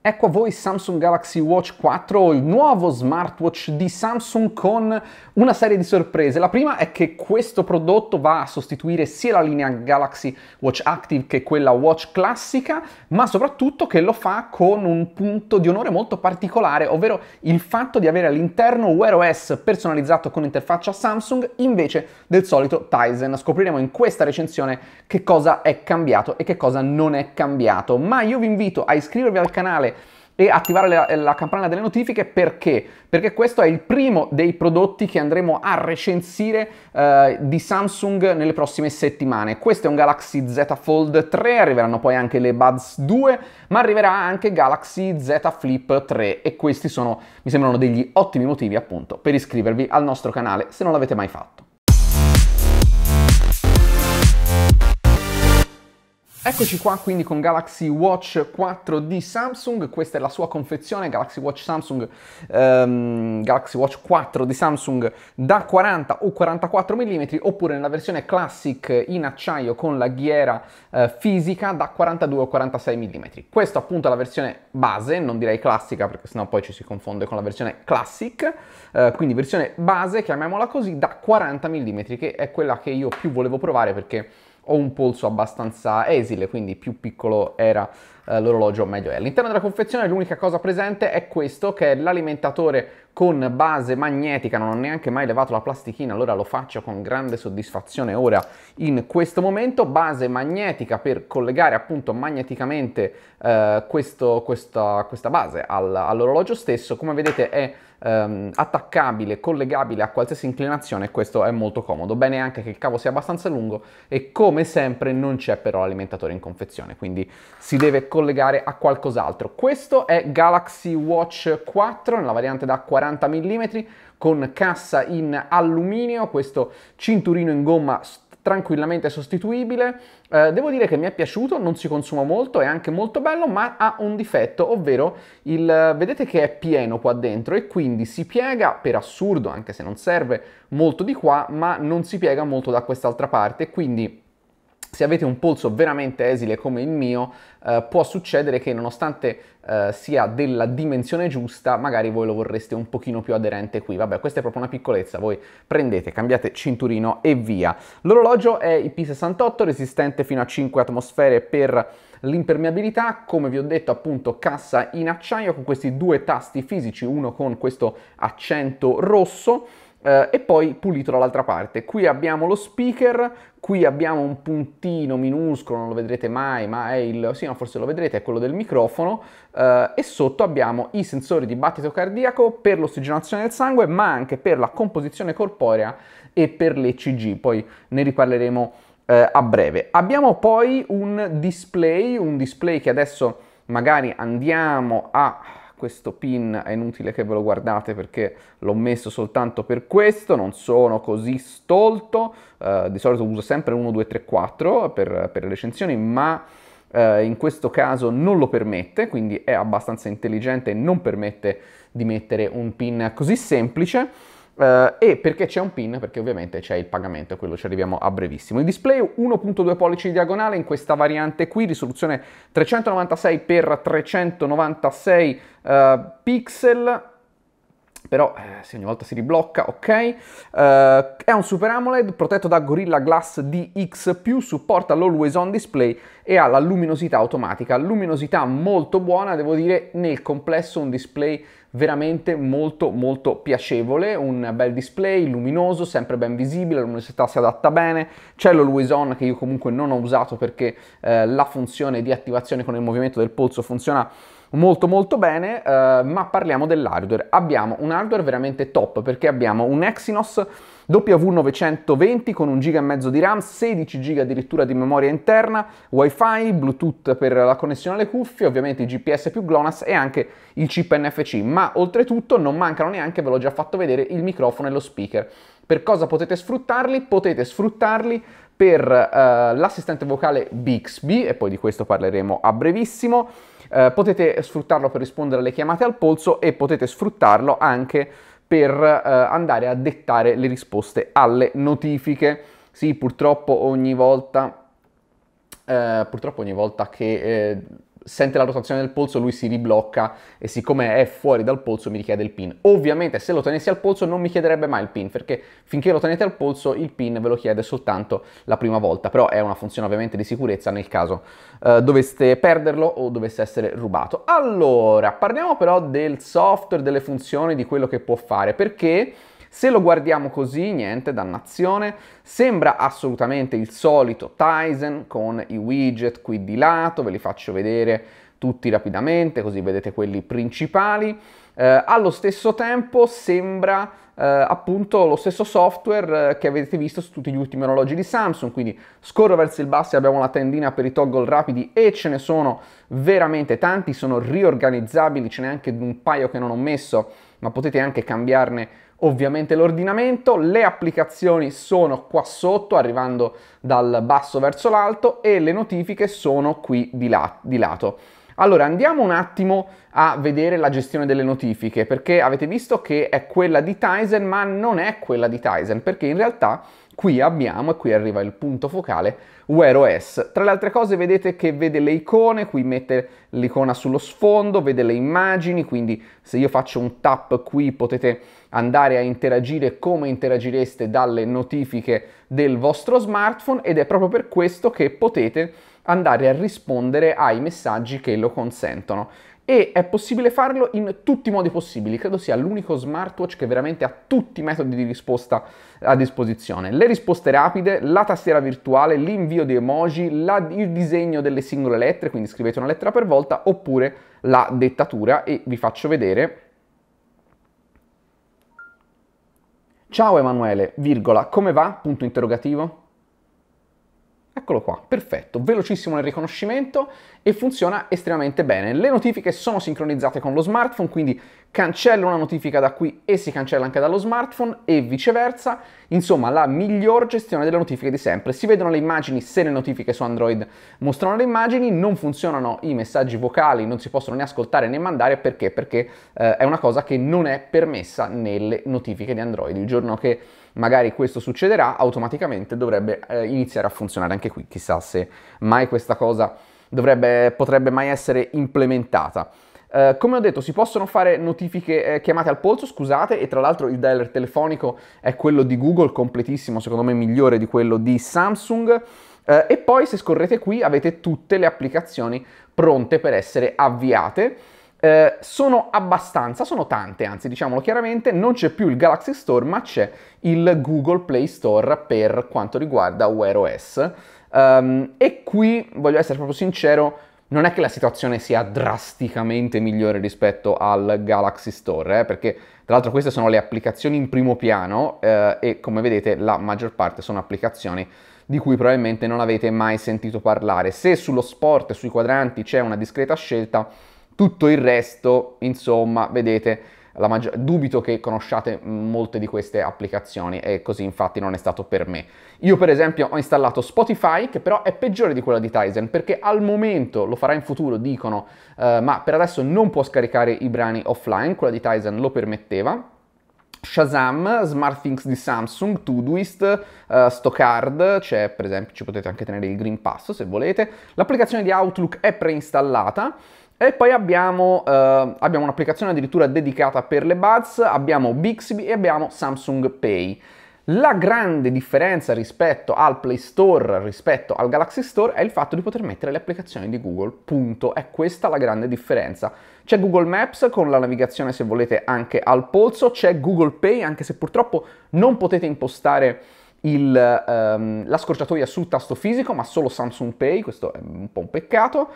Ecco a voi Samsung Galaxy Watch 4, il nuovo smartwatch di Samsung con una serie di sorprese. La prima è che questo prodotto va a sostituire sia la linea Galaxy Watch Active che quella Watch classica, ma soprattutto che lo fa con un punto di onore molto particolare, ovvero il fatto di avere all'interno Wear OS personalizzato con interfaccia Samsung invece del solito Tizen. Scopriremo in questa recensione che cosa è cambiato e che cosa non è cambiato, ma io vi invito a iscrivervi al canale e attivare la, la campanella delle notifiche perché? Perché questo è il primo dei prodotti che andremo a recensire eh, di Samsung nelle prossime settimane. Questo è un Galaxy Z Fold 3, arriveranno poi anche le Buds 2, ma arriverà anche Galaxy Z Flip 3 e questi sono, mi sembrano degli ottimi motivi appunto per iscrivervi al nostro canale se non l'avete mai fatto. Eccoci qua quindi con Galaxy Watch 4 di Samsung, questa è la sua confezione Galaxy Watch, Samsung, ehm, Galaxy Watch 4 di Samsung da 40 o 44 mm oppure nella versione classic in acciaio con la ghiera eh, fisica da 42 o 46 mm. Questa appunto è la versione base, non direi classica perché sennò poi ci si confonde con la versione classic, eh, quindi versione base, chiamiamola così, da 40 mm che è quella che io più volevo provare perché ho un polso abbastanza esile, quindi più piccolo era eh, l'orologio meglio è. All'interno della confezione l'unica cosa presente è questo che è l'alimentatore con base magnetica, non ho neanche mai levato la plastichina, allora lo faccio con grande soddisfazione ora in questo momento, base magnetica per collegare appunto magneticamente eh, questo, questa, questa, base al, all'orologio stesso, come vedete è ehm, attaccabile, collegabile a qualsiasi inclinazione e questo è molto comodo. Bene anche che il cavo sia abbastanza lungo e come sempre non c'è però l'alimentatore in confezione, quindi si deve collegare a qualcos'altro. Questo è Galaxy Watch 4 nella variante da 40 mm con cassa in alluminio, questo cinturino in gomma stupendo tranquillamente sostituibile. Eh, devo dire che mi è piaciuto, non si consuma molto, è anche molto bello, ma ha un difetto, ovvero il vedete che è pieno qua dentro e quindi si piega per assurdo, anche se non serve molto di qua, ma non si piega molto da quest'altra parte, quindi se avete un polso veramente esile come il mio, eh, può succedere che nonostante eh, sia della dimensione giusta, magari voi lo vorreste un pochino più aderente qui. Vabbè, questa è proprio una piccolezza, voi prendete, cambiate cinturino e via. L'orologio è IP68, resistente fino a 5 atmosfere per l'impermeabilità, come vi ho detto appunto cassa in acciaio con questi due tasti fisici, uno con questo accento rosso, eh, e poi pulito dall'altra parte. Qui abbiamo lo speaker, qui abbiamo un puntino minuscolo, non lo vedrete mai, ma è il, sì, no, forse lo vedrete, è quello del microfono, eh, e sotto abbiamo i sensori di battito cardiaco per l'ossigenazione del sangue, ma anche per la composizione corporea e per l'ECG, poi ne riparleremo eh, a breve. Abbiamo poi un display, un display che adesso magari andiamo a questo pin è inutile che ve lo guardate perché l'ho messo soltanto per questo, non sono così stolto, uh, di solito uso sempre 1, 2, 3, 4 per, per le recensioni, ma uh, in questo caso non lo permette, quindi è abbastanza intelligente e non permette di mettere un pin così semplice. Uh, e perché c'è un pin? Perché ovviamente c'è il pagamento, quello ci arriviamo a brevissimo. Il display 1.2 pollici di diagonale in questa variante qui, risoluzione 396x396 uh, eh, pixel, però eh, se ogni volta si riblocca, ok. Uh, è un Super AMOLED protetto da Gorilla Glass DX+, supporta l'Always On Display e ha la luminosità automatica. Luminosità molto buona, devo dire, nel complesso un display veramente molto molto piacevole, un bel display, luminoso, sempre ben visibile, la luminosità si adatta bene, c'è l'Always On che io comunque non ho usato perché eh, la funzione di attivazione con il movimento del polso funziona molto molto bene, eh, ma parliamo dell'hardware. Abbiamo un hardware veramente top perché abbiamo un Exynos W920 con un giga e mezzo di RAM, 16 giga addirittura di memoria interna, wifi, bluetooth per la connessione alle cuffie, ovviamente il GPS più GLONASS e anche il chip NFC, ma oltretutto non mancano neanche, ve l'ho già fatto vedere, il microfono e lo speaker. Per cosa potete sfruttarli? Potete sfruttarli per uh, l'assistente vocale Bixby, e poi di questo parleremo a brevissimo, eh, potete sfruttarlo per rispondere alle chiamate al polso e potete sfruttarlo anche per eh, andare a dettare le risposte alle notifiche. Sì, purtroppo ogni volta, eh, purtroppo ogni volta che eh, sente la rotazione del polso, lui si riblocca e siccome è fuori dal polso mi richiede il pin. Ovviamente se lo tenessi al polso non mi chiederebbe mai il pin, perché finché lo tenete al polso il pin ve lo chiede soltanto la prima volta, però è una funzione ovviamente di sicurezza nel caso eh, doveste perderlo o dovesse essere rubato. Allora, parliamo però del software, delle funzioni, di quello che può fare, perché... Se lo guardiamo così, niente, dannazione, sembra assolutamente il solito Tizen con i widget qui di lato, ve li faccio vedere tutti rapidamente, così vedete quelli principali. Eh, allo stesso tempo sembra eh, appunto lo stesso software eh, che avete visto su tutti gli ultimi orologi di Samsung, quindi scorro verso il basso e abbiamo la tendina per i toggle rapidi e ce ne sono veramente tanti, sono riorganizzabili, ce n'è anche un paio che non ho messo, ma potete anche cambiarne ovviamente l'ordinamento, le applicazioni sono qua sotto arrivando dal basso verso l'alto e le notifiche sono qui di, la di lato. Allora andiamo un attimo a vedere la gestione delle notifiche perché avete visto che è quella di Tizen ma non è quella di Tizen perché in realtà qui abbiamo, e qui arriva il punto focale, Wear OS. Tra le altre cose vedete che vede le icone, qui mette l'icona sullo sfondo, vede le immagini, quindi se io faccio un tap qui potete andare a interagire come interagireste dalle notifiche del vostro smartphone ed è proprio per questo che potete andare a rispondere ai messaggi che lo consentono e è possibile farlo in tutti i modi possibili. Credo sia l'unico smartwatch che veramente ha tutti i metodi di risposta a disposizione. Le risposte rapide, la tastiera virtuale, l'invio di emoji, la, il disegno delle singole lettere, quindi scrivete una lettera per volta, oppure la dettatura e vi faccio vedere Ciao Emanuele, virgola, come va? Punto interrogativo. Eccolo qua, perfetto, velocissimo nel riconoscimento e funziona estremamente bene. Le notifiche sono sincronizzate con lo smartphone, quindi cancello una notifica da qui e si cancella anche dallo smartphone e viceversa. Insomma, la miglior gestione delle notifiche di sempre. Si vedono le immagini se le notifiche su Android mostrano le immagini, non funzionano i messaggi vocali, non si possono né ascoltare né mandare perché? Perché eh, è una cosa che non è permessa nelle notifiche di Android. Il giorno che magari questo succederà, automaticamente dovrebbe eh, iniziare a funzionare anche qui. Chissà se mai questa cosa dovrebbe, potrebbe mai essere implementata. Eh, come ho detto, si possono fare notifiche eh, chiamate al polso, scusate, e tra l'altro il dialer telefonico è quello di Google, completissimo, secondo me migliore di quello di Samsung. Eh, e poi se scorrete qui avete tutte le applicazioni pronte per essere avviate eh, sono abbastanza, sono tante, anzi diciamolo chiaramente, non c'è più il Galaxy Store ma c'è il Google Play Store per quanto riguarda Wear OS um, ehm, e qui voglio essere proprio sincero, non è che la situazione sia drasticamente migliore rispetto al Galaxy Store, eh, perché tra l'altro queste sono le applicazioni in primo piano eh, e come vedete la maggior parte sono applicazioni di cui probabilmente non avete mai sentito parlare. Se sullo sport e sui quadranti c'è una discreta scelta, tutto il resto, insomma, vedete, Maggior... dubito che conosciate molte di queste applicazioni e così infatti non è stato per me. Io per esempio ho installato Spotify che però è peggiore di quella di Tizen perché al momento, lo farà in futuro dicono, eh, ma per adesso non può scaricare i brani offline, quella di Tizen lo permetteva. Shazam, Smart Things di Samsung, Todoist, uh, eh, Stockard, c'è per esempio, ci potete anche tenere il Green Pass se volete. L'applicazione di Outlook è preinstallata, e poi abbiamo, eh, abbiamo un'applicazione addirittura dedicata per le Buds, abbiamo Bixby e abbiamo Samsung Pay. La grande differenza rispetto al Play Store, rispetto al Galaxy Store, è il fatto di poter mettere le applicazioni di Google, punto. È questa la grande differenza. C'è Google Maps con la navigazione, se volete, anche al polso, c'è Google Pay, anche se purtroppo non potete impostare il, ehm, la scorciatoia sul tasto fisico, ma solo Samsung Pay, questo è un po' un peccato.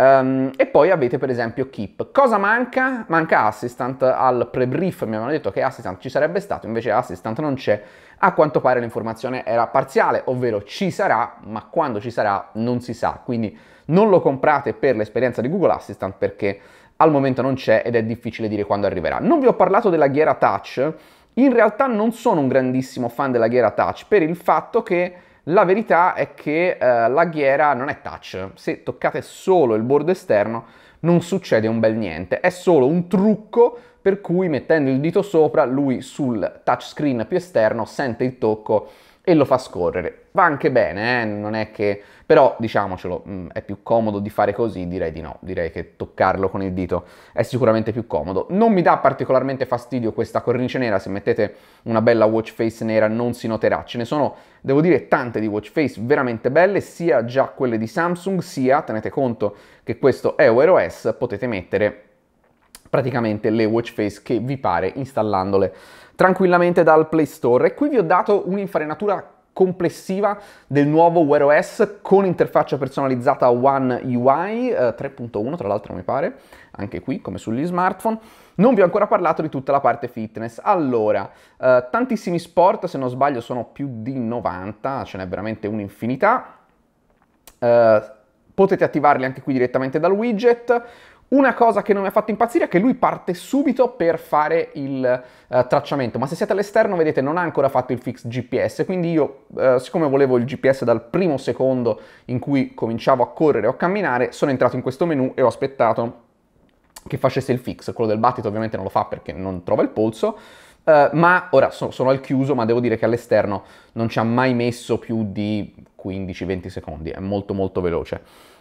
Um, e poi avete per esempio Keep. Cosa manca? Manca Assistant al pre-brief, mi avevano detto che Assistant ci sarebbe stato, invece Assistant non c'è. A quanto pare l'informazione era parziale, ovvero ci sarà, ma quando ci sarà non si sa. Quindi non lo comprate per l'esperienza di Google Assistant perché al momento non c'è ed è difficile dire quando arriverà. Non vi ho parlato della ghiera touch, in realtà non sono un grandissimo fan della ghiera touch per il fatto che la verità è che eh, la ghiera non è touch, se toccate solo il bordo esterno non succede un bel niente, è solo un trucco per cui mettendo il dito sopra lui sul touchscreen più esterno sente il tocco e lo fa scorrere. Va anche bene, eh? non è che... però diciamocelo, mm, è più comodo di fare così? Direi di no, direi che toccarlo con il dito è sicuramente più comodo. Non mi dà particolarmente fastidio questa cornice nera, se mettete una bella watch face nera non si noterà. Ce ne sono, devo dire, tante di watch face veramente belle, sia già quelle di Samsung, sia, tenete conto che questo è Wear OS, potete mettere praticamente le watch face che vi pare installandole tranquillamente dal Play Store e qui vi ho dato un'infarinatura complessiva del nuovo Wear OS con interfaccia personalizzata One UI eh, 3.1 tra l'altro mi pare, anche qui come sugli smartphone. Non vi ho ancora parlato di tutta la parte fitness. Allora, eh, tantissimi sport, se non sbaglio sono più di 90, ce n'è veramente un'infinità. Eh, potete attivarli anche qui direttamente dal widget. Una cosa che non mi ha fatto impazzire è che lui parte subito per fare il uh, tracciamento, ma se siete all'esterno vedete non ha ancora fatto il fix GPS, quindi io uh, siccome volevo il GPS dal primo secondo in cui cominciavo a correre o a camminare, sono entrato in questo menu e ho aspettato che facesse il fix, quello del battito ovviamente non lo fa perché non trova il polso, Uh, ma ora so, sono al chiuso, ma devo dire che all'esterno non ci ha mai messo più di 15-20 secondi, è molto molto veloce.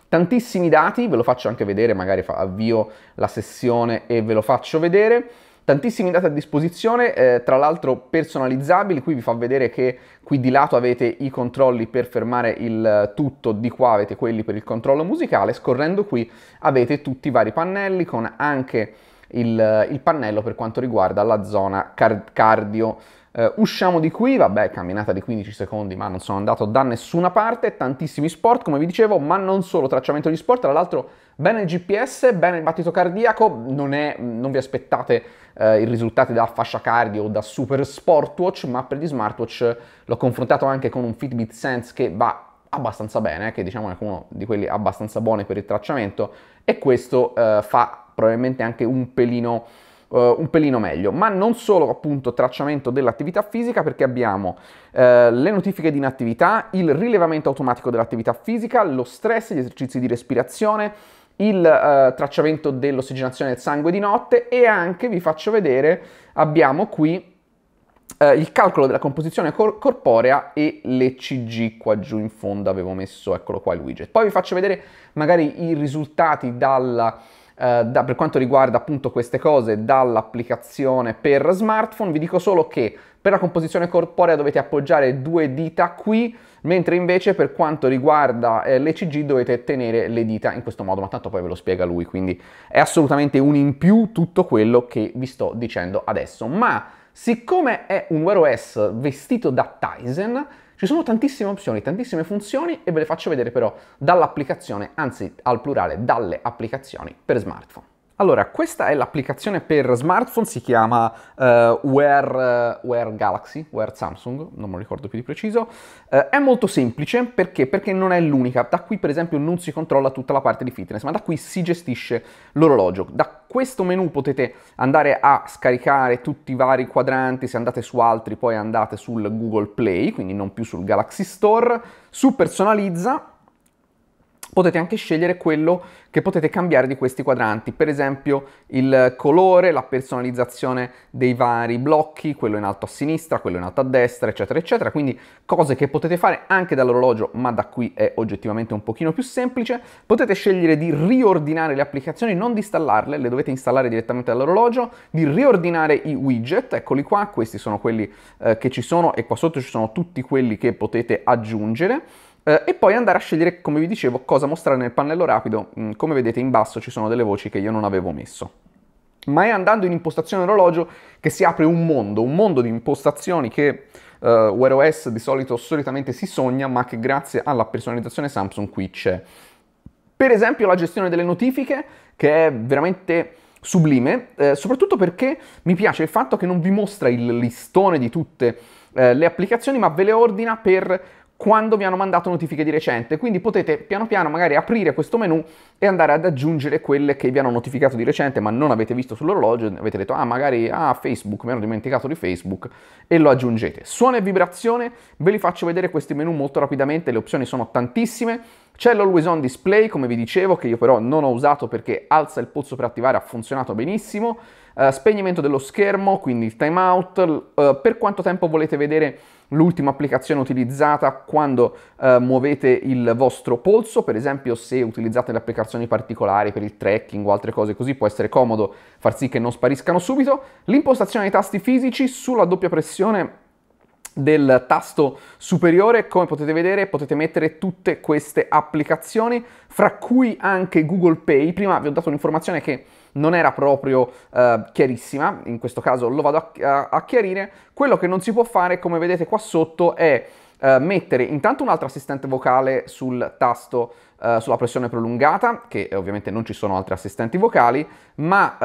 Tantissimi dati, ve lo faccio anche vedere, magari avvio la sessione e ve lo faccio vedere. Tantissimi dati a disposizione, eh, tra l'altro personalizzabili, qui vi fa vedere che qui di lato avete i controlli per fermare il tutto, di qua avete quelli per il controllo musicale, scorrendo qui avete tutti i vari pannelli con anche il, il pannello per quanto riguarda la zona car- cardio eh, usciamo di qui, vabbè, camminata di 15 secondi, ma non sono andato da nessuna parte, tantissimi sport, come vi dicevo, ma non solo tracciamento di sport, tra l'altro bene il GPS, bene il battito cardiaco, non, è, non vi aspettate eh, i risultati da fascia cardio o da super sportwatch, ma per gli smartwatch l'ho confrontato anche con un Fitbit Sense che va abbastanza bene, eh, che diciamo è uno di quelli abbastanza buoni per il tracciamento e questo eh, fa probabilmente anche un pelino eh, un pelino meglio, ma non solo appunto tracciamento dell'attività fisica perché abbiamo eh, le notifiche di inattività, il rilevamento automatico dell'attività fisica, lo stress, gli esercizi di respirazione, il eh, tracciamento dell'ossigenazione del sangue di notte e anche vi faccio vedere abbiamo qui eh, il calcolo della composizione cor- corporea e l'ECG qua giù in fondo avevo messo eccolo qua il widget poi vi faccio vedere magari i risultati dalla eh, da, per quanto riguarda appunto queste cose dall'applicazione per smartphone, vi dico solo che per la composizione corporea dovete appoggiare due dita qui, mentre invece per quanto riguarda eh, l'ECG dovete tenere le dita in questo modo, ma tanto poi ve lo spiega lui, quindi è assolutamente un in più tutto quello che vi sto dicendo adesso. Ma siccome è un Wear OS vestito da Tizen, ci sono tantissime opzioni, tantissime funzioni e ve le faccio vedere però dall'applicazione, anzi al plurale dalle applicazioni per smartphone. Allora, questa è l'applicazione per smartphone, si chiama uh, Wear, uh, Wear, Galaxy, Wear Samsung, non me lo ricordo più di preciso. Uh, è molto semplice perché? perché? non è l'unica. Da qui, per esempio, non si controlla tutta la parte di fitness, ma da qui si gestisce l'orologio. Da questo menu potete andare a scaricare tutti i vari quadranti, se andate su altri poi andate sul Google Play, quindi non più sul Galaxy Store, su personalizza potete anche scegliere quello che potete cambiare di questi quadranti, per esempio il colore, la personalizzazione dei vari blocchi, quello in alto a sinistra, quello in alto a destra, eccetera, eccetera, quindi cose che potete fare anche dall'orologio, ma da qui è oggettivamente un pochino più semplice. Potete scegliere di riordinare le applicazioni, non di installarle, le dovete installare direttamente dall'orologio, di riordinare i widget, eccoli qua, questi sono quelli eh, che ci sono e qua sotto ci sono tutti quelli che potete aggiungere. Eh, e poi andare a scegliere, come vi dicevo, cosa mostrare nel pannello rapido. Mm, come vedete in basso ci sono delle voci che io non avevo messo. Ma è andando in impostazione orologio che si apre un mondo, un mondo di impostazioni che uh, Wear OS di solito solitamente si sogna, ma che grazie alla personalizzazione Samsung qui c'è. Per esempio la gestione delle notifiche, che è veramente sublime, eh, soprattutto perché mi piace il fatto che non vi mostra il listone di tutte eh, le applicazioni, ma ve le ordina per quando vi hanno mandato notifiche di recente, quindi potete piano piano magari aprire questo menu e andare ad aggiungere quelle che vi hanno notificato di recente ma non avete visto sull'orologio, e avete detto ah magari ah Facebook, mi ero dimenticato di Facebook e lo aggiungete. Suono e vibrazione, ve li faccio vedere questi menu molto rapidamente, le opzioni sono tantissime, c'è l'Always On Display come vi dicevo che io però non ho usato perché alza il polso per attivare ha funzionato benissimo, Uh, spegnimento dello schermo, quindi il timeout, uh, eh, per quanto tempo volete vedere l'ultima applicazione utilizzata quando uh, muovete il vostro polso, per esempio se utilizzate le applicazioni particolari per il tracking o altre cose così può essere comodo far sì che non spariscano subito, l'impostazione dei tasti fisici sulla doppia pressione del tasto superiore, come potete vedere, potete mettere tutte queste applicazioni, fra cui anche Google Pay. Prima vi ho dato un'informazione che non era proprio eh, chiarissima, in questo caso lo vado a, a chiarire, quello che non si può fare, come vedete qua sotto, è Uh, mettere intanto un altro assistente vocale sul tasto uh, sulla pressione prolungata, che ovviamente non ci sono altri assistenti vocali, ma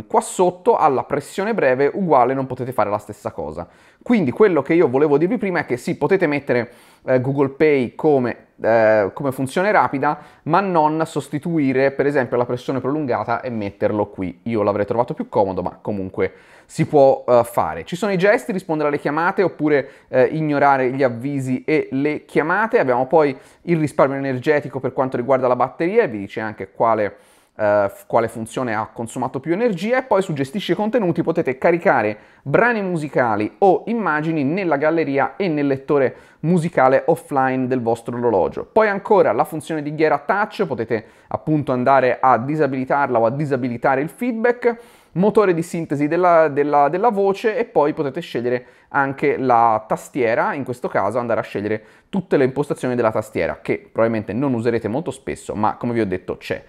uh, qua sotto alla pressione breve uguale non potete fare la stessa cosa. Quindi quello che io volevo dirvi prima è che sì, potete mettere eh, Google Pay come, eh, come funzione rapida, ma non sostituire per esempio la pressione prolungata e metterlo qui. Io l'avrei trovato più comodo, ma comunque si può uh, fare. Ci sono i gesti, rispondere alle chiamate oppure eh, ignorare gli avvisi e le chiamate. Abbiamo poi il risparmio energetico per quanto riguarda la batteria e vi dice anche quale eh, quale funzione ha consumato più energia e poi su gestisci contenuti potete caricare brani musicali o immagini nella galleria e nel lettore musicale offline del vostro orologio. Poi ancora la funzione di ghiera touch, potete appunto andare a disabilitarla o a disabilitare il feedback motore di sintesi della, della, della, voce e poi potete scegliere anche la tastiera, in questo caso andare a scegliere tutte le impostazioni della tastiera che probabilmente non userete molto spesso ma come vi ho detto c'è.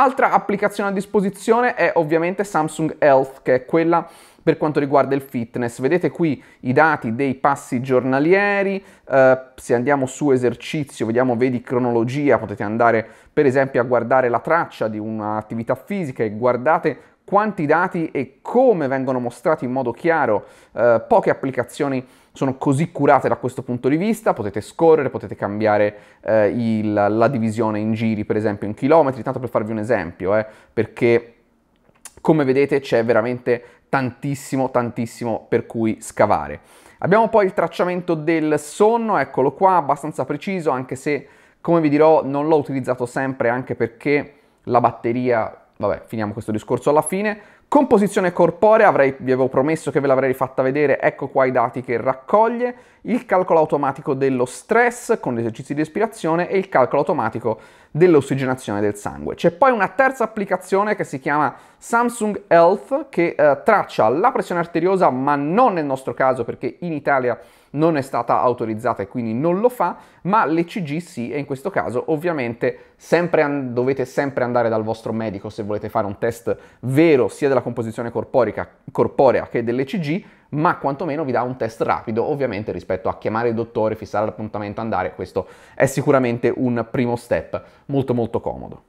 Altra applicazione a disposizione è ovviamente Samsung Health, che è quella per quanto riguarda il fitness. Vedete qui i dati dei passi giornalieri, eh, se andiamo su esercizio, vediamo, vedi cronologia, potete andare per esempio a guardare la traccia di un'attività fisica e guardate quanti dati e come vengono mostrati in modo chiaro, eh, poche applicazioni sono così curate da questo punto di vista, potete scorrere, potete cambiare eh, il, la divisione in giri, per esempio in chilometri, tanto per farvi un esempio, eh, perché come vedete c'è veramente tantissimo, tantissimo per cui scavare. Abbiamo poi il tracciamento del sonno, eccolo qua, abbastanza preciso, anche se, come vi dirò, non l'ho utilizzato sempre, anche perché la batteria, vabbè, finiamo questo discorso alla fine, Composizione corporea, avrei, vi avevo promesso che ve l'avrei fatta vedere, ecco qua i dati che raccoglie, il calcolo automatico dello stress con gli esercizi di respirazione e il calcolo automatico dell'ossigenazione del sangue. C'è poi una terza applicazione che si chiama Samsung Health che eh, traccia la pressione arteriosa, ma non nel nostro caso perché in Italia non è stata autorizzata e quindi non lo fa, ma l'ECG sì e in questo caso ovviamente sempre an- dovete sempre andare dal vostro medico se volete fare un test vero sia della composizione corporica, corporea che dell'ECG, ma quantomeno vi dà un test rapido, ovviamente rispetto a chiamare il dottore, fissare l'appuntamento, andare, questo è sicuramente un primo step molto molto comodo.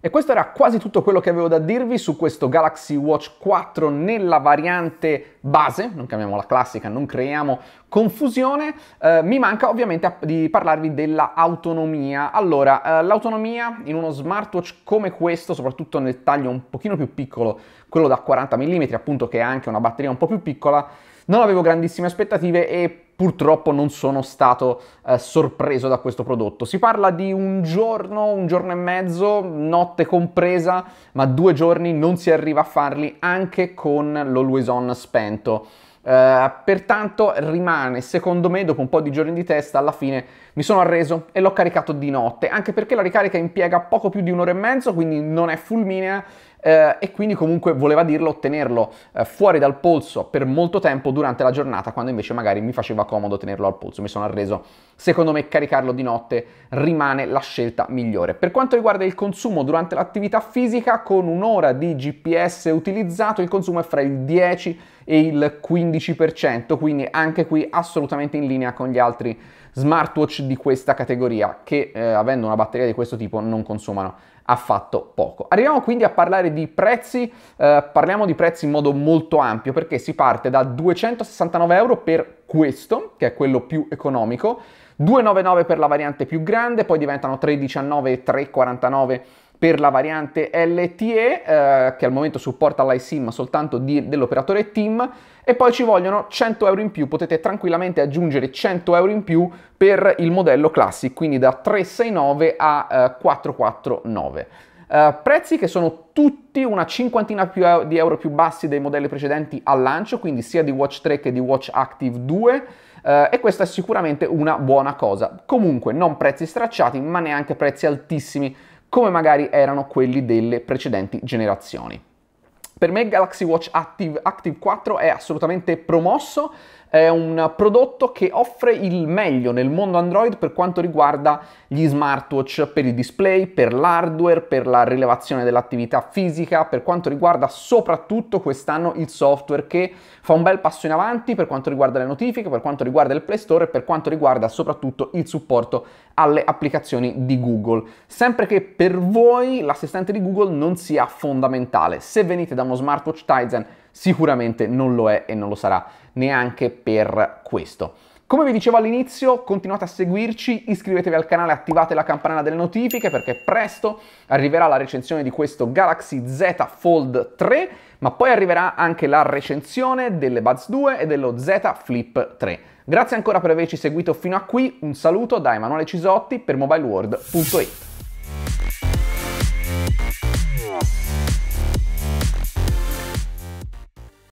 E questo era quasi tutto quello che avevo da dirvi su questo Galaxy Watch 4 nella variante base, non chiamiamola classica, non creiamo confusione. Eh, mi manca ovviamente di parlarvi dell'autonomia. Allora, eh, l'autonomia in uno smartwatch come questo, soprattutto nel taglio un pochino più piccolo, quello da 40 mm appunto che è anche una batteria un po' più piccola, non avevo grandissime aspettative e purtroppo non sono stato eh, sorpreso da questo prodotto. Si parla di un giorno, un giorno e mezzo, notte compresa, ma due giorni non si arriva a farli anche con l'always on spento. Uh, pertanto rimane, secondo me, dopo un po' di giorni di testa, alla fine mi sono arreso e l'ho caricato di notte, anche perché la ricarica impiega poco più di un'ora e mezzo, quindi non è fulminea eh, e quindi comunque voleva dirlo tenerlo eh, fuori dal polso per molto tempo durante la giornata quando invece magari mi faceva comodo tenerlo al polso, mi sono arreso. Secondo me caricarlo di notte rimane la scelta migliore. Per quanto riguarda il consumo durante l'attività fisica, con un'ora di GPS utilizzato il consumo è fra il 10 e e il 15%, quindi anche qui assolutamente in linea con gli altri smartwatch di questa categoria che eh, avendo una batteria di questo tipo non consumano affatto poco. Arriviamo quindi a parlare di prezzi, eh, parliamo di prezzi in modo molto ampio perché si parte da 269 euro per questo, che è quello più economico, 299 per la variante più grande, poi diventano 319 e 349 per la variante LTE eh, che al momento supporta l'iSIM soltanto di, dell'operatore TIM e poi ci vogliono 100 euro in più, potete tranquillamente aggiungere 100 euro in più per il modello Classic, quindi da 369 a eh, 449. Eh, prezzi che sono tutti una cinquantina euro, di euro più bassi dei modelli precedenti al lancio, quindi sia di Watch 3 che di Watch Active 2. Uh, eh, e questa è sicuramente una buona cosa. Comunque non prezzi stracciati, ma neanche prezzi altissimi come magari erano quelli delle precedenti generazioni. Per me Galaxy Watch Active, Active 4 è assolutamente promosso, è un prodotto che offre il meglio nel mondo Android per quanto riguarda gli smartwatch per il display, per l'hardware, per la rilevazione dell'attività fisica, per quanto riguarda soprattutto quest'anno il software che fa un bel passo in avanti per quanto riguarda le notifiche, per quanto riguarda il Play Store e per quanto riguarda soprattutto il supporto alle applicazioni di Google. Sempre che per voi l'assistente di Google non sia fondamentale. Se venite da uno smartwatch Tizen Sicuramente non lo è e non lo sarà neanche per questo. Come vi dicevo all'inizio, continuate a seguirci, iscrivetevi al canale, attivate la campanella delle notifiche perché presto arriverà la recensione di questo Galaxy Z Fold 3, ma poi arriverà anche la recensione delle Buds 2 e dello Z Flip 3. Grazie ancora per averci seguito fino a qui, un saluto da Emanuele Cisotti per mobileworld.it.